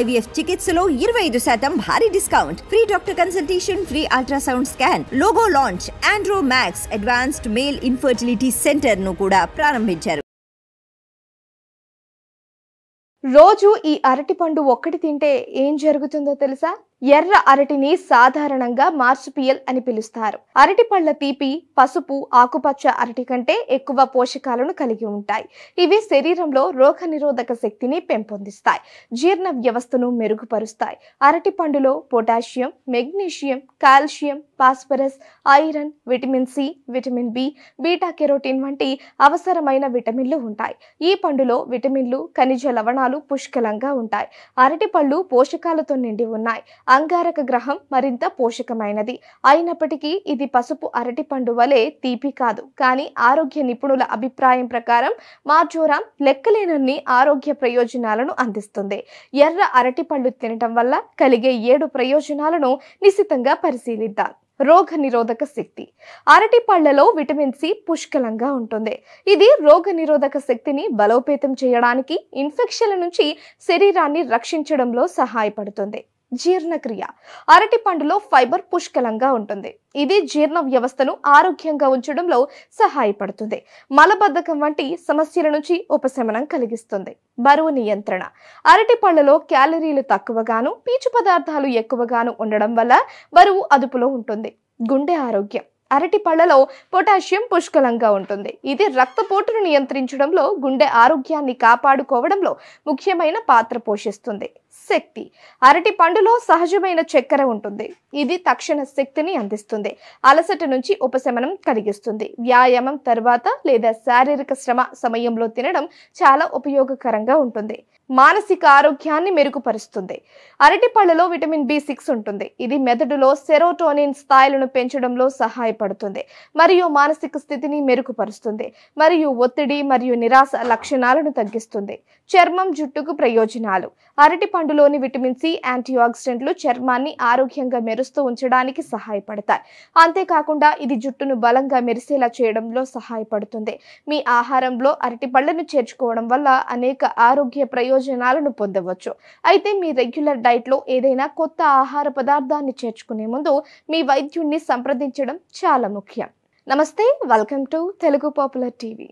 IVF చికిత్సలో ఇరవై ఐదు శాతం భారీ discount free doctor consultation free ultrasound scan logo launch Andro Max advanced male infertility centre ను కూడా ప్రారంభించారు రోజు ఈ అరటిపండు ఒక్కటి తింటే ఏం జరుగుతుందో తెలుసా ఎర్ర అరటిని సాధారణంగా మార్సుపియల్ అని పిలుస్తారు అరటి పళ్ళ తీపి పసుపు ఆకుపచ్చ అరటి కంటే ఎక్కువ పోషకాలను కలిగి ఉంటాయి ఇవి శరీరంలో రోగ శక్తిని పెంపొందిస్తాయి జీర్ణ వ్యవస్థను మెరుగుపరుస్తాయి అరటి పండులో potassium magnesium calcium phosphorus iron vitamin C vitamin B beta carotene వంటి అవసరమైన విటమిన్లు ఉంటాయి ఈ పండులో విటమిన్లు ఖనిజ లవణాలు పుష్కలంగా ఉంటాయి అరటి పళ్ళు పోషకాలతో నిండి ఉన్నాయి అంగారక గ్రహం మరింత పోషకమైనది అయినప్పటికీ ఇది పసుపు అరటి పండు వలె తీపి కాదు కానీ ఆరోగ్య నిపుణుల అభిప్రాయం ప్రకారం మార్జోరాం లెక్కలేనన్ని ఆరోగ్య ప్రయోజనాలను అందిస్తుంది ఎర్ర అరటి పండు తినటం వల్ల కలిగే ఏడు ప్రయోజనాలను నిశితంగా పరిశీలిద్దాం రోగ నిరోధక శక్తి అరటి పళ్లలో విటమిన్ సి పుష్కలంగా ఉంటుంది ఇది రోగ నిరోధక శక్తిని బలోపేతం చేయడానికి ఇన్ఫెక్షన్ల నుంచి శరీరాన్ని రక్షించడంలో సహాయపడుతుంది జీర్ణక్రియ అరటి పండులో ఫైబర్ పుష్కలంగా ఉంటుంది ఇది జీర్ణ వ్యవస్థను ఆరోగ్యంగా ఉంచడంలో సహాయపడుతుంది మలబద్ధకం వంటి సమస్యల నుంచి ఉపశమనం కలిగిస్తుంది బరువు నియంత్రణ అరటి పళ్ళలో క్యాలరీలు తక్కువగాను పీచు పదార్థాలు ఎక్కువగాను ఉండడం వల్ల బరువు అదుపులో ఉంటుంది గుండె ఆరోగ్యం అరటి పళ్ళలో పొటాషియం పుష్కలంగా ఉంటుంది ఇది రక్తపోటును నియంత్రించడంలో గుండె ఆరోగ్యాన్ని కాపాడుకోవడంలో ముఖ్యమైన పాత్ర పోషిస్తుంది శక్తి అరటి పండులో సహజమైన చక్కెర ఉంటుంది ఇది తక్షణ శక్తిని అందిస్తుంది అలసట నుంచి ఉపశమనం కలిగిస్తుంది వ్యాయామం తర్వాత లేదా శారీరక శ్రమ సమయంలో తినడం చాలా ఉపయోగకరంగా ఉంటుంది మానసిక ఆరోగ్యాన్ని మెరుగుపరుస్తుంది అరటి పళ్ళలో విటమిన్ బి సిక్స్ ఉంటుంది ఇది మెదడులో సెరోటోనిన్ స్థాయిలను పెంచడంలో సహాయపడుతుంది మరియు మానసిక స్థితిని మెరుగుపరుస్తుంది మరియు ఒత్తిడి మరియు నిరాశ లక్షణాలను తగ్గిస్తుంది చర్మం జుట్టుకు ప్రయోజనాలు అరటి పండులోని విటమిన్ సి యాంటీఆక్సిడెంట్లు చర్మాన్ని ఆరోగ్యంగా మెరుస్తూ ఉంచడానికి సహాయపడతాయి అంతేకాకుండా ఇది జుట్టును బలంగా మెరిసేలా చేయడంలో సహాయపడుతుంది మీ ఆహారంలో అరటిపళ్లను చేర్చుకోవడం వల్ల అనేక ఆరోగ్య ప్రయోజనాలను పొందవచ్చు అయితే మీ రెగ్యులర్ డైట్లో ఏదైనా కొత్త ఆహార పదార్థాన్ని చేర్చుకునే ముందు మీ వైద్యుణ్ణి సంప్రదించడం చాలా ముఖ్యం నమస్తే welcome to Telugu popular TV